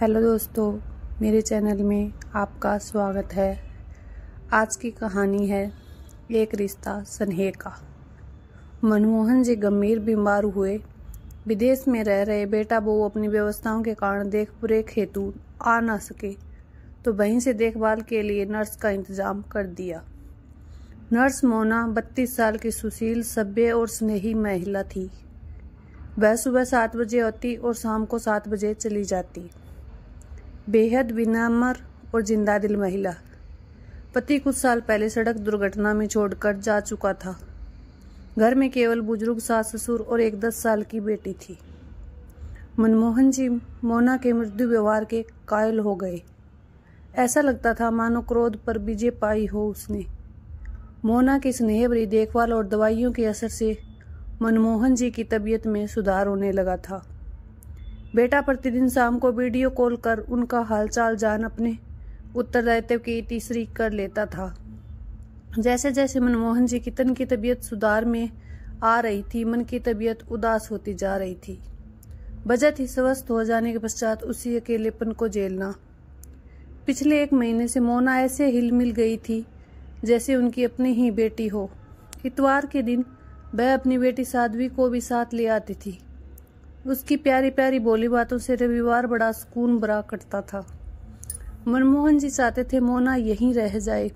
hello दोस्तों मेरे channel में आपका स्वागत है आज की कहानी है एक रिश्ता स्नेह का मनमोहन जी गंभीर बीमार हुए विदेश में रह रहे बेटा बहू अपनी व्यवस्थाओं के कारण देख पूरे हेतु आ ना सके तो वहीं से देखभाल के लिए नर्स का इंतजाम कर दिया नर्स मोना बत्तीस साल की सुशील सभ्य और स्नेही महिला थी वह सुबह सात बजे आती और शाम को सात बजे चली जाती बेहद विनम्र और जिंदा दिल महिला पति कुछ साल पहले सड़क दुर्घटना में छोड़कर जा चुका था घर में केवल बुजुर्ग सास ससुर और एक दस साल की बेटी थी मनमोहन जी मोना के मृत्यु व्यवहार के कायल हो गए ऐसा लगता था मानो क्रोध पर विजय पाई हो उसने मोना की स्नेह भरी देखभाल और दवाइयों के असर से मनमोहन जी की तबीयत में सुधार होने लगा था बेटा प्रतिदिन शाम को वीडियो कॉल कर उनका हालचाल जान अपने उत्तरदायित्व की तीसरी कर लेता था जैसे जैसे मनमोहन जी की तन की तबीयत सुधार में आ रही थी मन की तबीयत उदास होती जा रही थी बजट ही स्वस्थ हो जाने के पश्चात उसी अकेलेपन को झेलना पिछले एक महीने से मोना ऐसे हिल मिल गई थी जैसे उनकी अपनी ही बेटी हो इतवार के दिन वह अपनी बेटी साध्वी को भी साथ ले आती थी उसकी प्यारी प्यारी बोली बातों से रविवार बड़ा सुकून बरा कटता था मनमोहन जी चाहते थे मोना यहीं रह जाए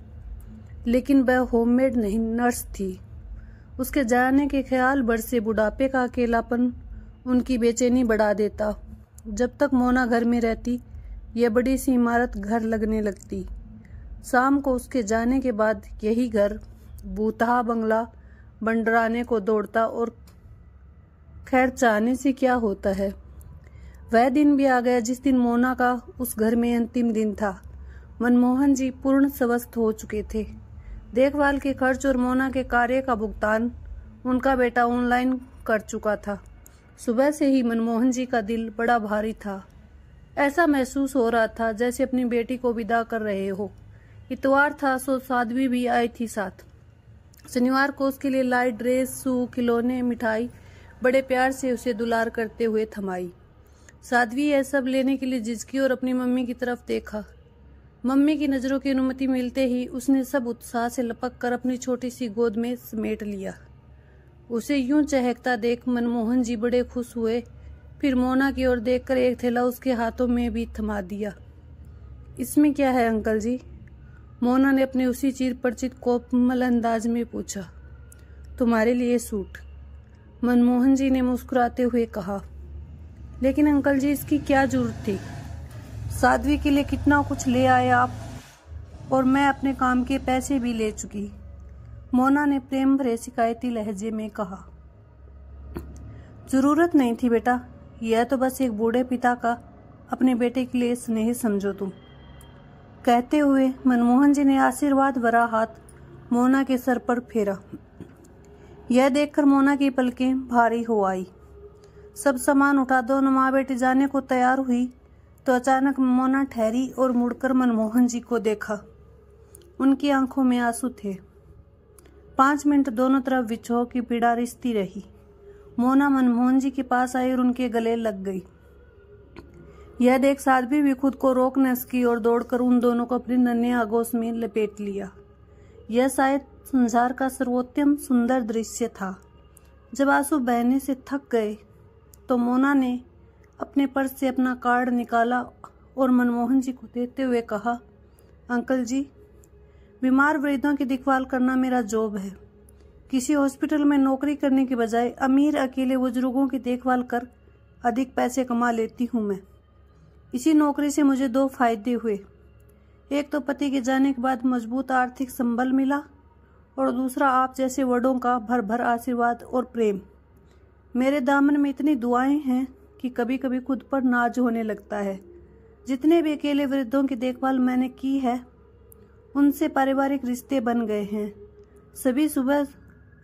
लेकिन वह होममेड नहीं नर्स थी उसके जाने के ख्याल भर से बुढ़ापे का अकेलापन उनकी बेचैनी बढ़ा देता जब तक मोना घर में रहती यह बड़ी सी इमारत घर लगने लगती शाम को उसके जाने के बाद यही घर बूतहा बंगला बंडराने को दौड़ता और खैर चाहने से क्या होता है वह दिन भी आ गया जिस दिन मोना का उस घर में अंतिम दिन था मनमोहन जी पूर्ण स्वस्थ हो चुके थे देखभाल के खर्च और मोना के कार्य का भुगतान उनका बेटा ऑनलाइन कर चुका था सुबह से ही मनमोहन जी का दिल बड़ा भारी था ऐसा महसूस हो रहा था जैसे अपनी बेटी को विदा कर रहे हो इतवार था सो साधवी भी आई थी साथ शनिवार को उसके लिए लाइट ड्रेस सू खिलौने मिठाई बड़े प्यार से उसे दुलार करते हुए थमाई साध्वी यह सब लेने के लिए जिजकी और अपनी मम्मी की तरफ देखा मम्मी की नज़रों की अनुमति मिलते ही उसने सब उत्साह से लपक कर अपनी छोटी सी गोद में समेट लिया उसे यूं चहकता देख मनमोहन जी बड़े खुश हुए फिर मोना की ओर देखकर एक थैला उसके हाथों में भी थमा दिया इसमें क्या है अंकल जी मोना ने अपने उसी चीर परिचित कोपमल अंदाज में पूछा तुम्हारे लिए सूट मनमोहन जी ने मुस्कुराते हुए कहा लेकिन अंकल जी इसकी क्या जरूरत थी साध्वी के लिए कितना कुछ ले आए आप और मैं अपने काम के पैसे भी ले चुकी मोना ने प्रेम भरे शिकायती लहजे में कहा जरूरत नहीं थी बेटा यह तो बस एक बूढ़े पिता का अपने बेटे के लिए स्नेह समझो तुम कहते हुए मनमोहन जी ने आशीर्वाद भरा हाथ मोना के सर पर फेरा यह देखकर मोना की पलकें भारी हो आई सब सामान उठा दो नमा बेटी जाने को तैयार हुई तो अचानक मोना ठहरी और मुड़कर मनमोहन जी को देखा उनकी आंखों में आंसू थे पांच मिनट दोनों तरफ बिछो की पीड़ा रिश्ती रही मोना मनमोहन जी के पास आई और उनके गले लग गई यह देख साध्वी भी खुद को रोक न सकी और दौड़कर उन दोनों को अपने नन्हे आगोश में लपेट लिया यह शायद संसार का सर्वोत्तम सुंदर दृश्य था जब आंसू बहने से थक गए तो मोना ने अपने पर्स से अपना कार्ड निकाला और मनमोहन जी को देते हुए कहा अंकल जी बीमार वृद्धों की देखभाल करना मेरा जॉब है किसी हॉस्पिटल में नौकरी करने के बजाय अमीर अकेले बुजुर्गों की देखभाल कर अधिक पैसे कमा लेती हूँ मैं इसी नौकरी से मुझे दो फायदे हुए एक तो पति के जाने के बाद मजबूत आर्थिक संबल मिला और दूसरा आप जैसे वर्डों का भर भर आशीर्वाद और प्रेम मेरे दामन में इतनी दुआएं हैं कि कभी कभी खुद पर नाज होने लगता है जितने भी अकेले वृद्धों की देखभाल मैंने की है उनसे पारिवारिक रिश्ते बन गए हैं सभी सुबह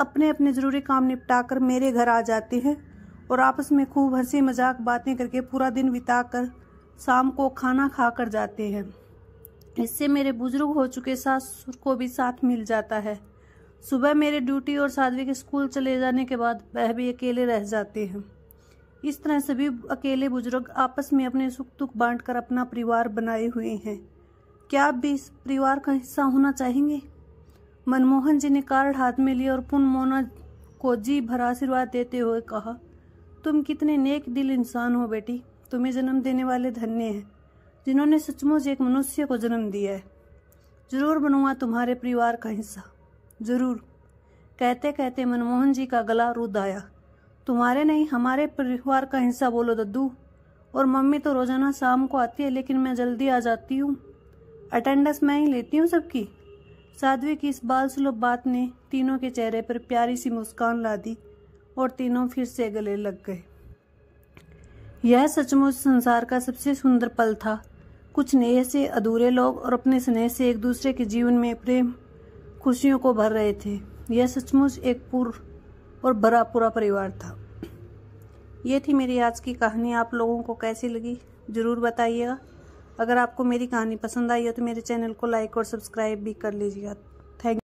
अपने अपने ज़रूरी काम निपटाकर मेरे घर आ जाते हैं और आपस में खूब हंसी मजाक बातें करके पूरा दिन बिताकर शाम को खाना खा कर जाते हैं इससे मेरे बुजुर्ग हो चुके सास को भी साथ मिल जाता है सुबह मेरे ड्यूटी और साध्वी के स्कूल चले जाने के बाद वह भी अकेले रह जाते हैं इस तरह सभी अकेले बुजुर्ग आपस में अपने सुख दुख कर अपना परिवार बनाए हुए हैं क्या आप भी इस परिवार का हिस्सा होना चाहेंगे मनमोहन जी ने कार्ड हाथ में लिया और पुन मोना को जी भरा आशीर्वाद देते हुए कहा तुम कितने नेक दिल इंसान हो बेटी तुम्हें जन्म देने वाले धन्य हैं जिन्होंने सचमुच एक मनुष्य को जन्म दिया है जरूर बनूंगा तुम्हारे परिवार का हिस्सा ज़रूर कहते कहते मनमोहन जी का गला रुद आया तुम्हारे नहीं हमारे परिवार का हिस्सा बोलो दद्दू और मम्मी तो रोज़ाना शाम को आती है लेकिन मैं जल्दी आ जाती हूँ अटेंडेंस मैं ही लेती हूँ सबकी साध्वी की इस बाल सुलभ बात ने तीनों के चेहरे पर प्यारी सी मुस्कान ला दी और तीनों फिर से गले लग गए यह सचमुच संसार का सबसे सुंदर पल था कुछ नेह से अधूरे लोग और अपने स्नेह से एक दूसरे के जीवन में प्रेम कुर्सियों को भर रहे थे यह सचमुच एक पूर और बड़ा पूरा परिवार था ये थी मेरी आज की कहानी आप लोगों को कैसी लगी ज़रूर बताइएगा अगर आपको मेरी कहानी पसंद आई हो तो मेरे चैनल को लाइक और सब्सक्राइब भी कर लीजिएगा